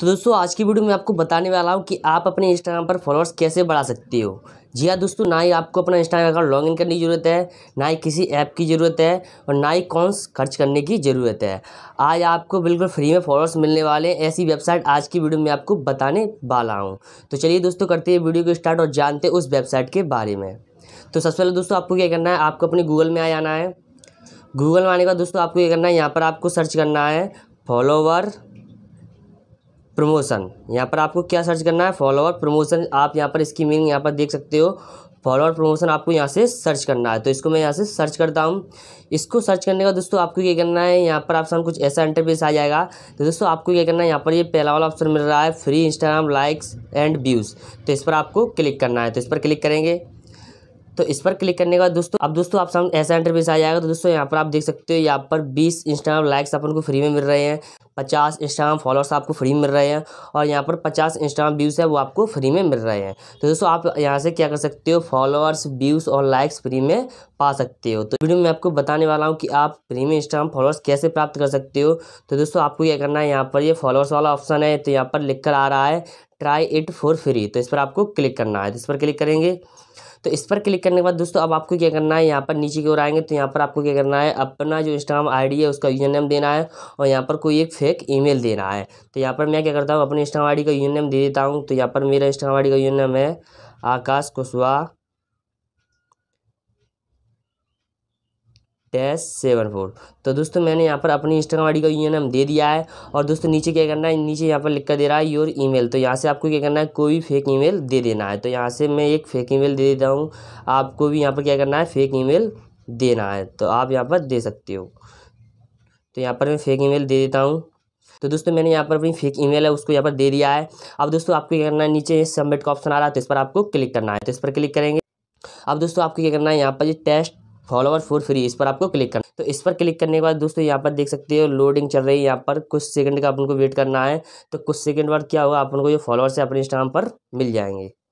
तो दोस्तों आज की वीडियो में आपको बताने वाला हूँ कि आप अपने इंस्टाग्राम पर फॉलोअर्स कैसे बढ़ा सकते हो जी हाँ दोस्तों ना ही आपको अपना इंस्टाग्राम अकाउंट लॉगिन करने की ज़रूरत है ना ही किसी ऐप की ज़रूरत है और ना ही कौन खर्च करने की ज़रूरत है आज आपको बिल्कुल फ्री में फॉलोअर्स मिलने वाले हैं ऐसी वेबसाइट आज की वीडियो में आपको बताने वाला हूँ तो चलिए दोस्तों करते हैं वीडियो को स्टार्ट और जानते उस वेबसाइट के बारे में तो सबसे पहले दोस्तों आपको क्या करना है आपको अपने गूगल में आ जाना है गूगल में आने के बाद दोस्तों आपको ये करना है यहाँ पर आपको सर्च करना है फॉलोवर प्रमोशन यहाँ पर आपको क्या सर्च करना है फॉलोअर प्रमोशन आप यहाँ पर इसकी मीनिंग यहाँ पर देख सकते हो फॉलोअर प्रमोशन आपको यहाँ से सर्च करना है तो इसको मैं यहाँ से सर्च करता हूँ इसको सर्च करने का दोस्तों आपको क्या करना है यहाँ पर आपके कुछ ऐसा इंटरफेस आ जाएगा तो दोस्तों आपको क्या करना है यहाँ पर ये यह पहला वाला ऑप्शन मिल रहा है free Instagram likes and views तो इस पर आपको क्लिक करना है तो इस पर क्लिक करेंगे तो इस पर क्लिक करने के बाद दोस्तों अब दोस्तों आप सामने ऐसा इंटरव्यूस आ जाएगा तो दोस्तों यहाँ पर आप देख सकते हो यहाँ पर बीस इंस्टाग्राम लाइक्स अपन को फ्री में मिल रहे हैं पचास इंस्टाग्राम फॉलोअर्स आपको फ्री में मिल रहे हैं और यहाँ पर पचास इंस्टाग्राम व्यूज़ है वो आपको फ्री में मिल रहे हैं तो दोस्तों आप यहाँ से क्या कर सकते हो फॉलोअर्स व्यूज़ और लाइक्स फ्री में पा सकते हो तो वीडियो में आपको बताने वाला हूँ कि आप फ्री में इंस्टाग्राम फॉलोअर्स कैसे प्राप्त कर सकते हो तो दोस्तों आपको क्या करना है यहाँ पर ये फॉलोअर्स वाला ऑप्शन है तो यहाँ पर लिख कर आ रहा है ट्राई इट फॉर फ्री तो इस पर आपको क्लिक करना है तो इस पर क्लिक करेंगे तो इस पर क्लिक करने के बाद दोस्तों अब आपको क्या करना है यहाँ पर नीचे की ओर आएंगे तो यहाँ पर आपको क्या करना है अपना जो इंस्टाग्राम आई है उसका यूजर नेम देना है और यहाँ पर कोई एक फेक ईमेल देना है तो यहाँ पर मैं क्या करता हूँ अपने इंस्टाग्राम आई का यूजर नेम दे देता हूँ तो यहाँ पर मेरा इंस्टाग्राम आई का यूजर नेम है Akash Kushwaha dash seven four तो दोस्तों मैंने यहाँ पर अपनी इंस्टाग्राम आईडी का यू दे दिया है और दोस्तों नीचे क्या करना है नीचे यहाँ पर लिख कर दे रहा है योर ईमेल तो यहाँ से आपको क्या करना है कोई भी फेक ईमेल दे देना है तो यहाँ से मैं एक फेक ईमेल दे देता हूँ आपको भी यहाँ पर क्या करना है फेक ईमेल देना है तो आप यहाँ पर दे सकते हो तो यहाँ पर मैं फेक ईमेल दे देता हूँ तो दोस्तों मैंने यहाँ पर अपनी फेक ईमेल है उसको यहाँ पर दे दिया है अब दोस्तों आपको क्या करना है नीचे सबमिट का ऑप्शन आ रहा है तो इस पर आपको क्लिक करना है तो इस पर क्लिक करेंगे अब दोस्तों आपको क्या करना है यहाँ पर ये टेस्ट फॉलोअर फॉर फ्री इस पर आपको क्लिक करना तो इस पर क्लिक करने के बाद दोस्तों यहाँ पर देख सकते हो लोडिंग चल रही है यहाँ पर कुछ सेकंड का अपन को वेट करना है तो कुछ सेकंड बाद क्या होगा अपन को ये फॉलोअर्स अपने इंस्टाग्राम पर मिल जाएंगे